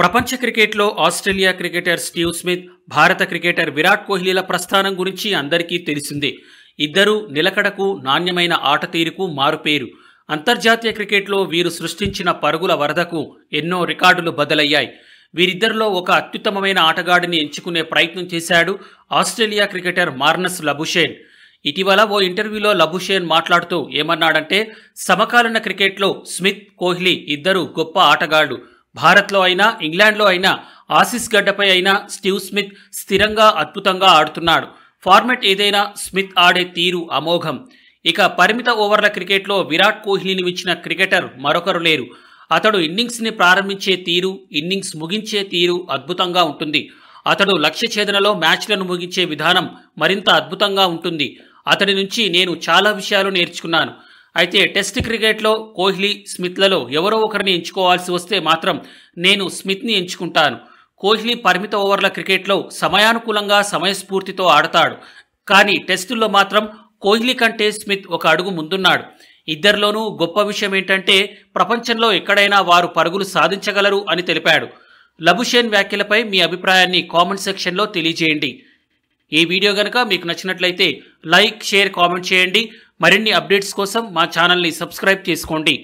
ప్రపంచ క్రికెట్లో Australia cricketer Steve Smith భారత క్రికెటర్ విరాట్ కోహ్లీల ప్రస్థానం గురించి అందరికీ తెలిసిందే ఇద్దరూ నిలకడకు నాణ్యమైన ఆట తీరుకు మారుపేరు అంతర్జాతీయ క్రికెట్లో వీరు సృష్టించిన పరుగుల వరదకు ఎన్నో రికార్డులు బదలయ్యాయి వీరిద్దరిలో ఒక అత్యుత్తమమైన ఆటగాడిని ఎంచుకునే ప్రయత్నం చేశాడు ఆస్ట్రేలియా క్రికెటర్ మార్నస్ లబుషేన్ ఇటీవల ఓ ఇంటర్వ్యూలో లబుషేన్ మాట్లాడుతూ ఏమన్నాడంటే సమకాలీన క్రికెట్లో స్మిత్ కోహ్లీ ఇద్దరు గొప్ప ఆటగాళ్లు భారత్లో అయినా ఇంగ్లాండ్లో అయినా ఆసిస్ గడ్డపై అయినా స్టీవ్ స్మిత్ స్థిరంగా అద్భుతంగా ఆడుతున్నాడు ఫార్మెట్ ఏదైనా స్మిత్ ఆడే తీరు అమోఘం ఇక పరిమిత ఓవర్ల క్రికెట్లో విరాట్ కోహ్లీని మించిన క్రికెటర్ మరొకరు లేరు అతడు ఇన్నింగ్స్ని ప్రారంభించే తీరు ఇన్నింగ్స్ ముగించే తీరు అద్భుతంగా ఉంటుంది అతడు లక్ష్య ఛేదనలో మ్యాచ్లను ముగించే విధానం మరింత అద్భుతంగా ఉంటుంది అతడి నుంచి నేను చాలా విషయాలు నేర్చుకున్నాను అయితే టెస్ట్ క్రికెట్లో కోహ్లీ స్మిత్లలో ఎవరో ఒకరిని ఎంచుకోవాల్సి వస్తే మాత్రం నేను స్మిత్ని ఎంచుకుంటాను కోహ్లీ పరిమిత ఓవర్ల క్రికెట్లో సమయానుకూలంగా సమయస్ఫూర్తితో ఆడతాడు కానీ టెస్టుల్లో మాత్రం కోహ్లీ కంటే స్మిత్ ఒక అడుగు ముందున్నాడు ఇద్దరిలోనూ గొప్ప విషయం ఏంటంటే ప్రపంచంలో ఎక్కడైనా వారు పరుగులు సాధించగలరు అని తెలిపాడు లబుషేన్ వ్యాఖ్యలపై మీ అభిప్రాయాన్ని కామెంట్ సెక్షన్లో తెలియజేయండి ఈ వీడియో కనుక మీకు నచ్చినట్లయితే లైక్ షేర్ కామెంట్ చేయండి మరిన్ని అప్డేట్స్ కోసం మా ఛానల్ని సబ్స్క్రైబ్ చేసుకోండి